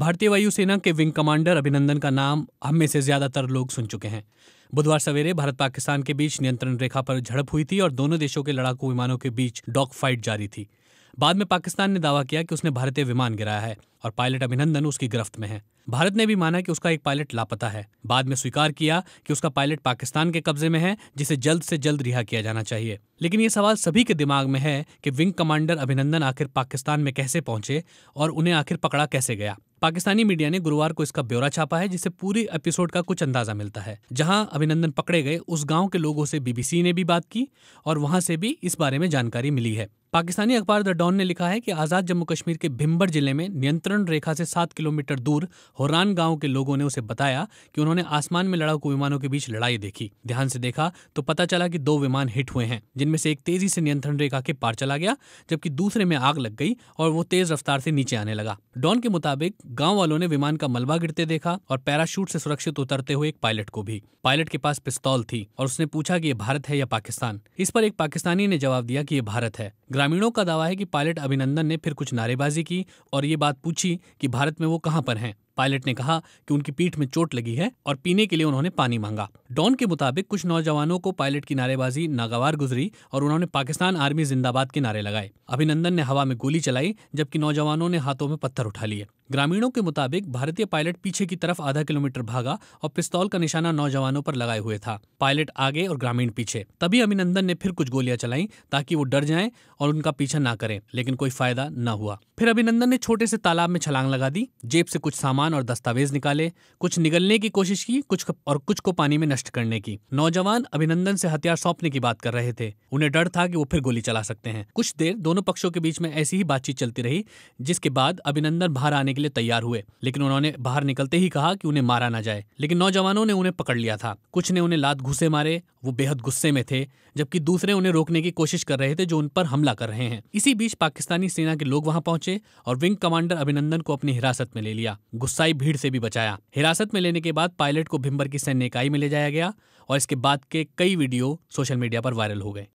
भारतीय वायुसेना के विंग कमांडर अभिनंदन का नाम हम में से ज्यादातर लोग सुन चुके हैं बुधवार सवेरे भारत पाकिस्तान के बीच नियंत्रण रेखा पर झड़प हुई थी और दोनों देशों के लड़ाकू विमानों के बीच डॉग फाइट जारी थी बाद में पाकिस्तान ने दावा किया कि उसने भारतीय विमान गिराया है और पायलट अभिनंदन उसकी गिरफ्त में है भारत ने भी माना कि उसका एक पायलट लापता है बाद में स्वीकार किया कि उसका पायलट पाकिस्तान के कब्जे में है जिसे जल्द से जल्द रिहा किया जाना चाहिए लेकिन ये सवाल सभी के दिमाग में है कि विंग कमांडर अभिनंदन आखिर पाकिस्तान में कैसे पहुंचे और उन्हें आखिर पकड़ा कैसे गया पाकिस्तानी मीडिया ने गुरुवार को इसका ब्यौरा छापा है जिसे पूरी एपिसोड का कुछ अंदाजा मिलता है जहां अभिनंदन पकड़े गए उस गांव के लोगों से बीबीसी ने भी बात की और वहां से भी इस बारे में जानकारी मिली है पाकिस्तानी अखबार द डॉन ने लिखा है कि आज़ाद जम्मू कश्मीर के भिम्बर जिले में नियंत्रण रेखा से सात किलोमीटर दूर होरान गांव के लोगों ने उसे बताया कि उन्होंने आसमान में लड़ाकू विमानों के बीच लड़ाई देखी ध्यान से देखा तो पता चला कि दो विमान हिट हुए हैं जिनमें से एक तेजी से नियंत्रण रेखा के पार चला गया जबकि दूसरे में आग लग गई और वो तेज रफ्तार से नीचे आने लगा डॉन के मुताबिक गांव वालों ने विमान का मलबा गिरते देखा और पैराशूट से सुरक्षित उतरते हुए एक पायलट को भी पायलट के पास पिस्तौल थी और उसने पूछा कि ये भारत है या पाकिस्तान इस पर एक पाकिस्तानी ने जवाब दिया कि ये भारत है ग्रामीणों का दावा है कि पायलट अभिनंदन ने फिर कुछ नारेबाजी की और ये बात पूछी कि भारत में वो कहाँ पर हैं पायलट ने कहा कि उनकी पीठ में चोट लगी है और पीने के लिए उन्होंने पानी मांगा डॉन के मुताबिक कुछ नौजवानों को पायलट की नारेबाजी नागवार गुजरी और उन्होंने पाकिस्तान आर्मी जिंदाबाद के नारे लगाए अभिनंदन ने हवा में गोली चलाई जबकि नौजवानों ने हाथों में पत्थर उठा लिए ग्रामीणों के मुताबिक भारतीय पायलट पीछे की तरफ आधा किलोमीटर भागा और पिस्तौल का निशाना नौजवानों पर लगाए हुए था पायलट आगे और ग्रामीण पीछे तभी अभिनंदन ने फिर कुछ गोलियां चलाई ताकि वो डर जाएं और उनका पीछा ना करें लेकिन कोई फायदा न हुआ फिर अभिनंदन ने छोटे से तालाब में छलांग लगा दी जेब से कुछ सामान सामान और दस्तावेज निकाले कुछ निगलने की कोशिश की कुछ और कुछ को पानी में नष्ट करने की नौजवान अभिनंदन से हथियार सौंपने की बात कर रहे थे उन्हें डर था कि वो फिर गोली चला सकते हैं कुछ देर दोनों पक्षों के बीच में ऐसी ही बातचीत चलती रही जिसके बाद अभिनंदन बाहर आने के लिए तैयार हुए लेकिन उन्होंने बाहर निकलते ही कहा कि उन्हें मारा ना जाए लेकिन नौजवानों ने उन्हें पकड़ लिया था कुछ ने उन्हें लात घुसे मारे वो बेहद गुस्से में थे जबकि दूसरे उन्हें रोकने की कोशिश कर रहे थे जो उन पर हमला कर रहे हैं इसी बीच पाकिस्तानी सेना के लोग वहां पहुंचे और विंग कमांडर अभिनंदन को अपनी हिरासत में ले लिया गुस्सा उत्साही भीड़ से भी बचाया हिरासत में लेने के बाद पायलट को भिम्बर की सैन्य इकाई में ले जाया गया और इसके बाद के कई वीडियो सोशल मीडिया पर वायरल हो गए